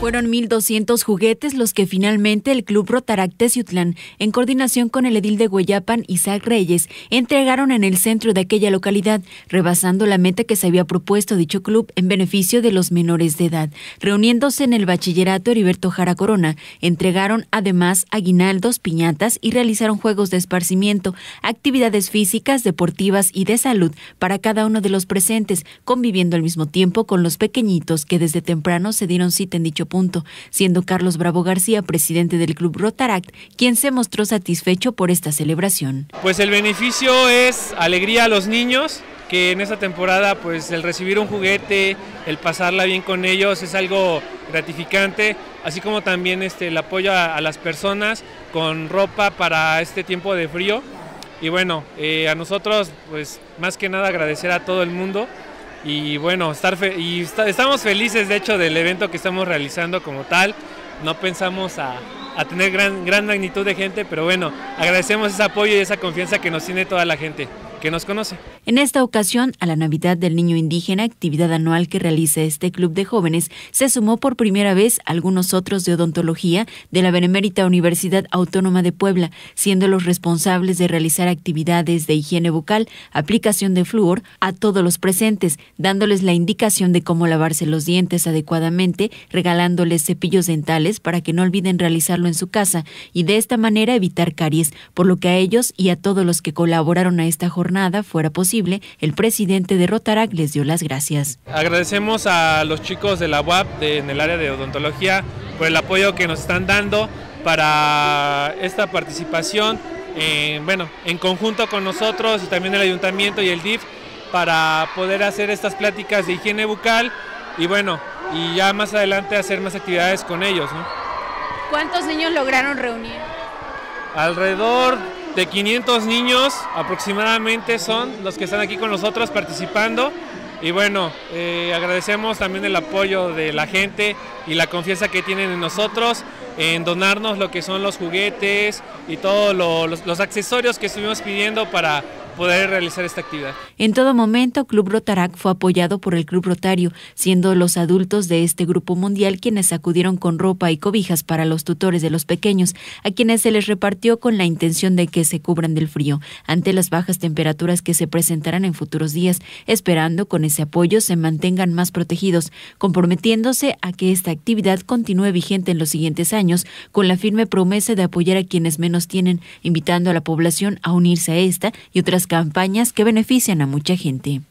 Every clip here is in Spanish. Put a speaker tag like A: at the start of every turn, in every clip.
A: Fueron 1.200 juguetes los que finalmente el Club Rotarac Teciutlán, en coordinación con el edil de Hueyapan, Isaac Reyes, entregaron en el centro de aquella localidad, rebasando la meta que se había propuesto dicho club en beneficio de los menores de edad. Reuniéndose en el bachillerato Heriberto Jara Corona, entregaron además aguinaldos, piñatas y realizaron juegos de esparcimiento, actividades físicas, deportivas y de salud para cada uno de los presentes, conviviendo al mismo tiempo con los pequeñitos que desde temprano se dieron cita en dicho punto, siendo Carlos Bravo García, presidente del Club Rotaract, quien se mostró satisfecho por esta celebración.
B: Pues el beneficio es alegría a los niños, que en esta temporada pues el recibir un juguete, el pasarla bien con ellos es algo gratificante, así como también este, el apoyo a, las personas con ropa para este tiempo de frío. Y bueno, eh, a nosotros pues más que nada agradecer a todo el mundo y bueno, estar y estamos felices de hecho del evento que estamos realizando como tal. No pensamos a, a tener gran, gran magnitud de gente, pero bueno, agradecemos ese apoyo y esa confianza que nos tiene toda la gente que nos conoce. En
A: esta ocasión, a la Navidad del Niño Indígena, actividad anual que realiza este club de jóvenes, se sumó por primera vez algunos otros de odontología de la Benemérita Universidad Autónoma de Puebla, siendo los responsables de realizar actividades de higiene bucal, aplicación de flúor a todos los presentes, dándoles la indicación de cómo lavarse los dientes adecuadamente, regalándoles cepillos dentales para que no olviden realizarlo en su casa y de esta manera evitar caries, por lo que a ellos y a todos los que colaboraron a esta jornada nada fuera posible, el presidente de Rotarac les dio las gracias.
B: Agradecemos a los chicos de la UAP en el área de odontología por el apoyo que nos están dando para esta participación, eh, bueno, en conjunto con nosotros y también el ayuntamiento y el DIF para poder hacer estas pláticas de higiene bucal y bueno, y ya más adelante hacer más actividades con ellos.
A: ¿Cuántos niños lograron reunir?
B: Alrededor de 500 niños aproximadamente son los que están aquí con nosotros participando. Y bueno, eh, agradecemos también el apoyo de la gente y la confianza que tienen en nosotros, en donarnos lo que son los juguetes y todos los accesorios que estuvimos pidiendo para poder realizar esta actividad.
A: En todo momento, Club Rotarac fue apoyado por el Club Rotario, siendo los adultos de este grupo mundial quienes acudieron con ropa y cobijas para los tutores de los pequeños, a quienes se les repartió con la intención de que se cubran del frío ante las bajas temperaturas que se presentarán en futuros días, esperando con ese apoyo se mantengan más protegidos, comprometiéndose a que esta actividad continúe vigente en los siguientes años, con la firme promesa de apoyar a quienes menos tienen, invitando a la población a unirse a esta y otras campañas que benefician a mucha gente.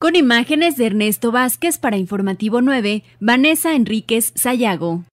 A: Con imágenes de Ernesto Vázquez para Informativo 9, Vanessa Enríquez Sayago.